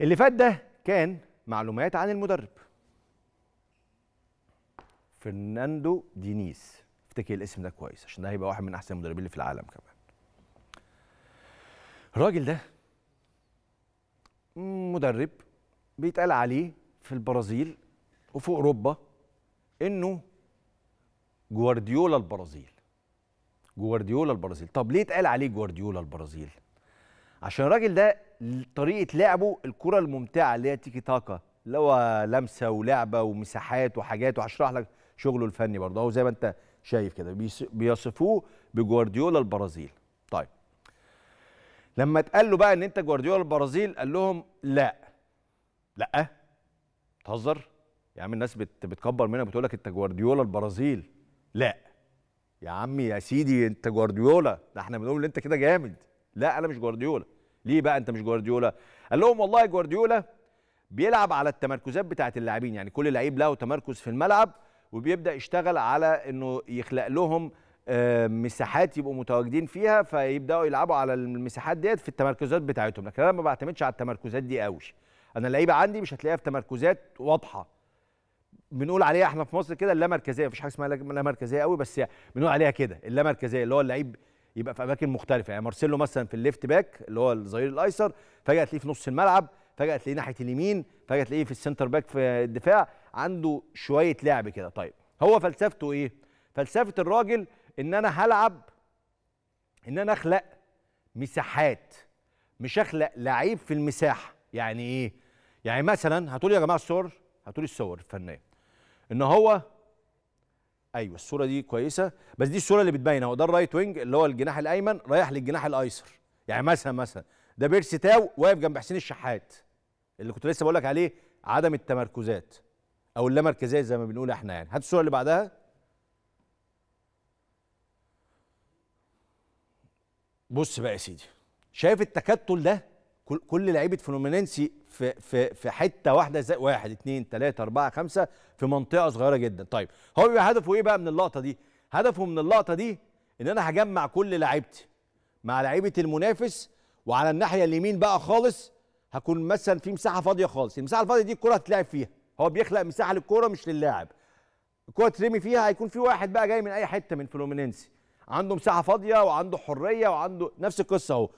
اللي فات ده كان معلومات عن المدرب فرناندو دينيس افتكر الاسم ده كويس عشان ده هيبقى واحد من احسن المدربين اللي في العالم كمان الراجل ده مدرب بيتقال عليه في البرازيل وفي اوروبا انه جوارديولا البرازيل جوارديولا البرازيل طب ليه اتقال عليه جوارديولا البرازيل عشان الراجل ده طريقه لعبه الكره الممتعه اللي هي تيكي تاكا اللي هو لمسه ولعبه ومساحات وحاجات وهشرح لك شغله الفني برضه اهو زي ما انت شايف كده بيصفوه بجوارديولا البرازيل طيب لما اتقال له بقى ان انت جوارديولا البرازيل قال لهم لا لا تهزر يا عم الناس بت بتكبر منك بتقول لك انت جوارديولا البرازيل لا يا عمي يا سيدي انت جوارديولا ده احنا بنقول ان انت كده جامد لا انا مش جوارديولا ليه بقى انت مش جوارديولا قال لهم والله جوارديولا بيلعب على التمركزات بتاعه اللاعبين يعني كل لعيب له تمركز في الملعب وبيبدا يشتغل على انه يخلق لهم آه، مساحات يبقوا متواجدين فيها فيبداوا يلعبوا على المساحات ديت في التمركزات بتاعتهم لكن انا ما بعتمدش على التمركزات دي قوي انا اللعيبه عندي مش هتلاقيها في تمركزات واضحه بنقول عليها احنا في مصر كده اللا مركزيه مفيش حاجه اسمها لا مركزيه قوي بس يعني بنقول عليها كده اللا مركزيه اللي هو اللعيب يبقى في اماكن مختلفه يعني مارسيلو مثلا في الليفت باك اللي هو الظهير الايسر فجاه تلاقيه في نص الملعب فجاه تلاقيه ناحيه اليمين فجاه تلاقيه في السنتر باك في الدفاع عنده شويه لعب كده طيب هو فلسفته ايه فلسفه الراجل ان انا هلعب ان انا اخلق مساحات مش اخلق لعيب في المساحه يعني ايه يعني مثلا هتقول يا جماعه الصور هتقول الصور الفنيه ان هو ايوه الصوره دي كويسه بس دي الصوره اللي بتبين اهو ده الرايت وينج اللي هو الجناح الايمن رايح للجناح الايسر يعني مثلا مثلا ده بيرسي تاو واقف جنب حسين الشحات اللي كنت لسه بقول لك عليه عدم التمركزات او اللامركزيه زي ما بنقول احنا يعني هات الصوره اللي بعدها بص بقى يا سيدي شايف التكتل ده كل لعيبه فلومينينسي في في في حته واحده زي واحد اثنين ثلاثه اربعه خمسه في منطقه صغيره جدا طيب هو بيبقى هدفه ايه بقى من اللقطه دي هدفه من اللقطه دي ان انا هجمع كل لعيبتي مع لعيبه المنافس وعلى الناحيه اليمين بقى خالص هكون مثلا في مساحه فاضيه خالص المساحه الفاضيه دي الكره هتتلعب فيها هو بيخلق مساحه للكره مش للاعب الكره ترمي فيها هيكون في واحد بقى جاي من اي حته من فلومينينسي عنده مساحه فاضيه وعنده حريه وعنده نفس القصه اهو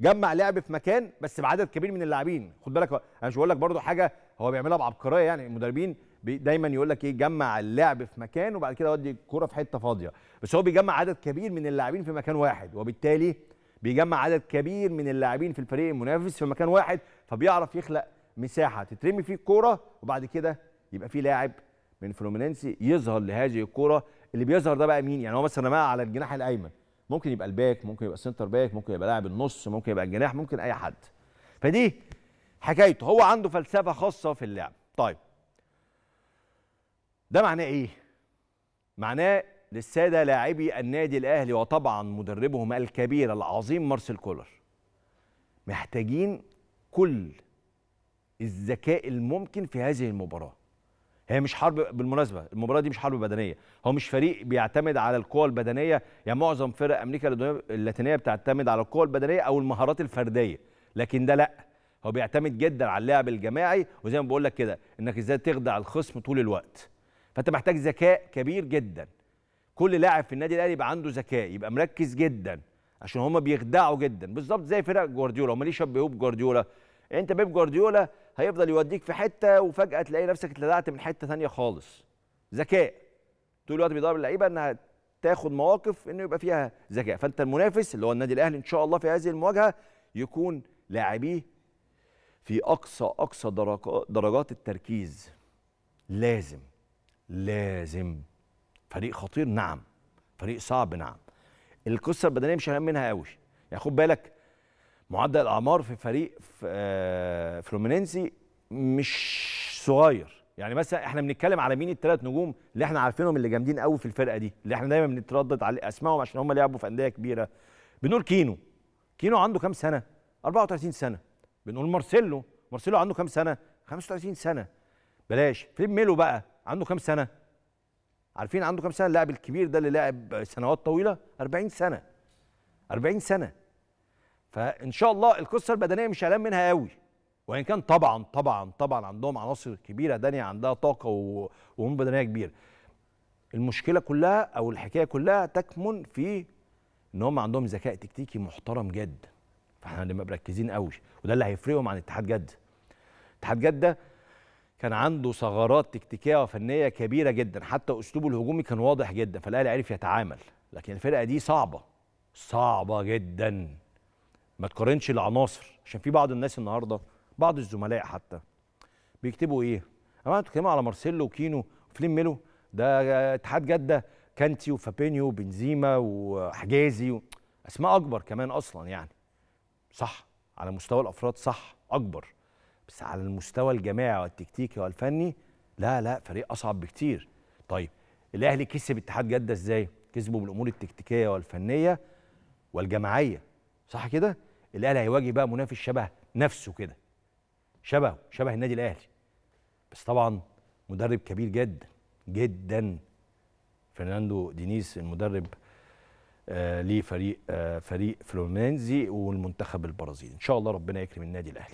جمع لعب في مكان بس بعدد كبير من اللاعبين خد بالك انا مش بقول لك برده حاجه هو بيعملها بعبقريه يعني المدربين دايما يقول لك ايه جمع اللعب في مكان وبعد كده ودي الكوره في حته فاضيه بس هو بيجمع عدد كبير من اللاعبين في مكان واحد وبالتالي بيجمع عدد كبير من اللاعبين في الفريق المنافس في مكان واحد فبيعرف يخلق مساحه تترمي فيه الكوره وبعد كده يبقى في لاعب من فلومينينسي يظهر لهذه الكوره اللي بيظهر ده بقى مين يعني هو مثلا رماها على الجناح الايمن ممكن يبقى الباك ممكن يبقى السنتر باك ممكن يبقى لاعب النص ممكن يبقى الجناح ممكن اي حد فدي حكايته هو عنده فلسفه خاصه في اللعب طيب ده معناه ايه معناه للساده لاعبي النادي الاهلي وطبعا مدربهم الكبير العظيم مارسيل كولر محتاجين كل الذكاء الممكن في هذه المباراه هي مش حرب بالمناسبه المباراه دي مش حرب بدنيه هو مش فريق بيعتمد على القوه البدنيه يعني معظم فرق امريكا اللاتينيه بتعتمد على القوه البدنيه او المهارات الفرديه لكن ده لا هو بيعتمد جدا على اللعب الجماعي وزي ما بقول لك كده انك ازاي تخدع الخصم طول الوقت فانت محتاج ذكاء كبير جدا كل لاعب في النادي الاهلي يبقى عنده ذكاء يبقى مركز جدا عشان هما بيخدعوا جدا بالظبط زي فرق جوارديولا هم ليه شبهوه بجوارديولا انت بيب جوارديولا هيفضل يوديك في حته وفجاه تلاقي نفسك اتلدعت من حته ثانيه خالص ذكاء طول الوقت بيدرب اللعيبه انها تاخد مواقف انه يبقى فيها ذكاء فانت المنافس اللي هو النادي الاهلي ان شاء الله في هذه المواجهه يكون لاعبيه في اقصى اقصى درجات التركيز لازم لازم فريق خطير نعم فريق صعب نعم القصه البدنيه مش هنام منها قوي يعني خد بالك معدل الاعمار في فريق آه، فلومينينسي مش صغير يعني مثلا احنا بنتكلم على مين الثلاث نجوم اللي احنا عارفينهم اللي جامدين قوي في الفرقه دي اللي احنا دايما بنتردد على اسمائهم عشان هم لعبوا في انديه كبيره بنقول كينو كينو عنده كام سنه 34 سنه بنقول مارسيلو مارسيلو عنده كام سنه 35 سنه بلاش فيليب ميلو بقى عنده كام سنه عارفين عنده كام سنه اللاعب الكبير ده اللي لعب سنوات طويله 40 سنه 40 سنه فان شاء الله القصه البدنيه مش هلام منها قوي وان كان طبعا طبعا طبعا عندهم عناصر كبيره دانيا عندها طاقه وهم بدنيه كبيره المشكله كلها او الحكايه كلها تكمن في ان هم عندهم ذكاء تكتيكي محترم جدا فاحنا اللي مركزين قوي وده اللي هيفرقهم عن اتحاد جده اتحاد جده كان عنده ثغرات تكتيكيه وفنيه كبيره جدا حتى اسلوبه الهجومي كان واضح جدا فالاهلي عرف يتعامل لكن الفرقه دي صعبه صعبه جدا ما تقارنش العناصر عشان في بعض الناس النهارده بعض الزملاء حتى بيكتبوا ايه؟ انا بتكلموا على مارسيلو وكينو وفليم ميلو ده اتحاد جده كانتي وفابينيو وبنزيما وحجازي و... اسماء اكبر كمان اصلا يعني صح على مستوى الافراد صح اكبر بس على المستوى الجماعي والتكتيكي والفني لا لا فريق اصعب بكتير طيب الاهلي كسب اتحاد جده ازاي كسبه بالامور التكتيكيه والفنيه والجماعيه صح كده الاهلي هيواجه بقى منافس شبه نفسه كده شبهه شبه النادي الاهلي بس طبعا مدرب كبير جدا جدا فرناندو دينيس المدرب آه لفريق آه فريق فلومينزي والمنتخب البرازيلي ان شاء الله ربنا يكرم النادي الاهلي